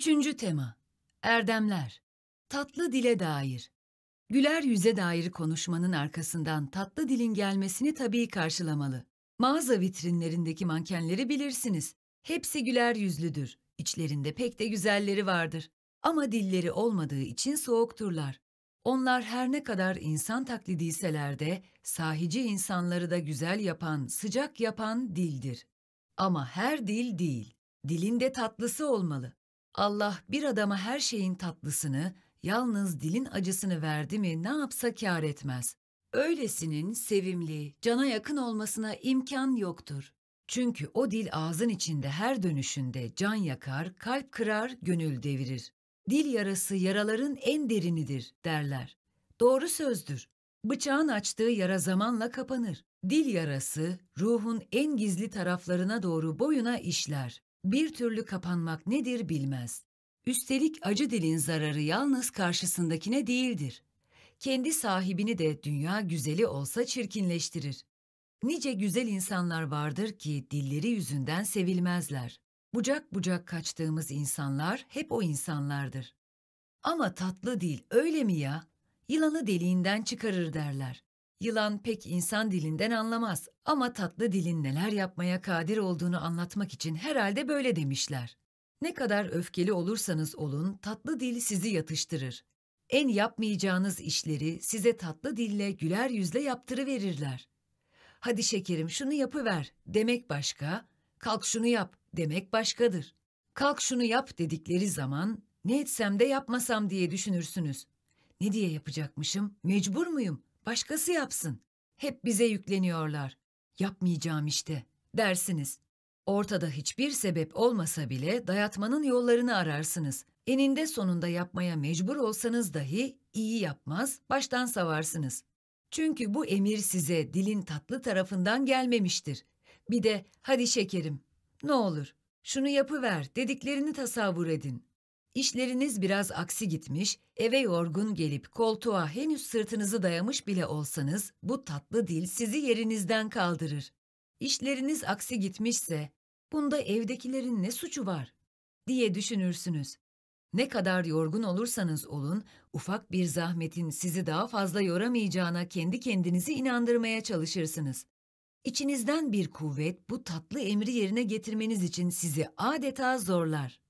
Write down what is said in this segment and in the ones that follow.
Üçüncü tema, erdemler, tatlı dile dair. Güler yüze dair konuşmanın arkasından tatlı dilin gelmesini tabii karşılamalı. Mağaza vitrinlerindeki mankenleri bilirsiniz. Hepsi güler yüzlüdür. İçlerinde pek de güzelleri vardır. Ama dilleri olmadığı için soğukturlar. Onlar her ne kadar insan taklidiyseler de sahici insanları da güzel yapan, sıcak yapan dildir. Ama her dil değil. Dilinde tatlısı olmalı. Allah bir adama her şeyin tatlısını, yalnız dilin acısını verdi mi ne yapsa kâr etmez. Öylesinin sevimli, cana yakın olmasına imkan yoktur. Çünkü o dil ağzın içinde her dönüşünde can yakar, kalp kırar, gönül devirir. Dil yarası yaraların en derinidir derler. Doğru sözdür. Bıçağın açtığı yara zamanla kapanır. Dil yarası ruhun en gizli taraflarına doğru boyuna işler bir türlü kapanmak nedir bilmez. Üstelik acı dilin zararı yalnız karşısındakine değildir. Kendi sahibini de dünya güzeli olsa çirkinleştirir. Nice güzel insanlar vardır ki dilleri yüzünden sevilmezler. Bucak bucak kaçtığımız insanlar hep o insanlardır. Ama tatlı dil öyle mi ya? Yılanı deliğinden çıkarır derler. Yılan pek insan dilinden anlamaz ama tatlı dilin neler yapmaya kadir olduğunu anlatmak için herhalde böyle demişler. Ne kadar öfkeli olursanız olun tatlı dil sizi yatıştırır. En yapmayacağınız işleri size tatlı dille, güler yüzle yaptırıverirler. Hadi şekerim şunu yapıver demek başka, kalk şunu yap demek başkadır. Kalk şunu yap dedikleri zaman ne etsem de yapmasam diye düşünürsünüz. Ne diye yapacakmışım, mecbur muyum, Başkası yapsın. Hep bize yükleniyorlar. Yapmayacağım işte dersiniz. Ortada hiçbir sebep olmasa bile dayatmanın yollarını ararsınız. Eninde sonunda yapmaya mecbur olsanız dahi iyi yapmaz, baştan savarsınız. Çünkü bu emir size dilin tatlı tarafından gelmemiştir. Bir de hadi şekerim, ne olur şunu yapıver dediklerini tasavvur edin. İşleriniz biraz aksi gitmiş, eve yorgun gelip koltuğa henüz sırtınızı dayamış bile olsanız bu tatlı dil sizi yerinizden kaldırır. İşleriniz aksi gitmişse bunda evdekilerin ne suçu var diye düşünürsünüz. Ne kadar yorgun olursanız olun, ufak bir zahmetin sizi daha fazla yoramayacağına kendi kendinizi inandırmaya çalışırsınız. İçinizden bir kuvvet bu tatlı emri yerine getirmeniz için sizi adeta zorlar.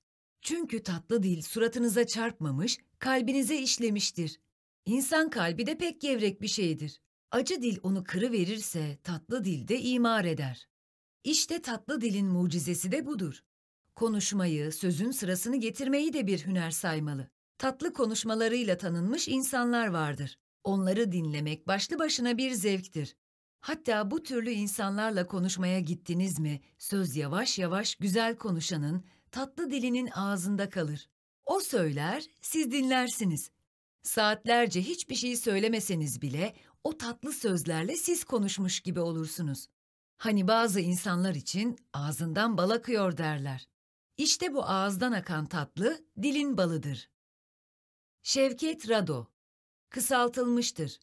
Çünkü tatlı dil suratınıza çarpmamış, kalbinize işlemiştir. İnsan kalbi de pek gevrek bir şeydir. Acı dil onu kırıverirse tatlı dil de imar eder. İşte tatlı dilin mucizesi de budur. Konuşmayı, sözün sırasını getirmeyi de bir hüner saymalı. Tatlı konuşmalarıyla tanınmış insanlar vardır. Onları dinlemek başlı başına bir zevktir. Hatta bu türlü insanlarla konuşmaya gittiniz mi, söz yavaş yavaş güzel konuşanın, tatlı dilinin ağzında kalır. O söyler, siz dinlersiniz. Saatlerce hiçbir şey söylemeseniz bile o tatlı sözlerle siz konuşmuş gibi olursunuz. Hani bazı insanlar için ağzından bal akıyor derler. İşte bu ağızdan akan tatlı dilin balıdır. Şevket Rado Kısaltılmıştır.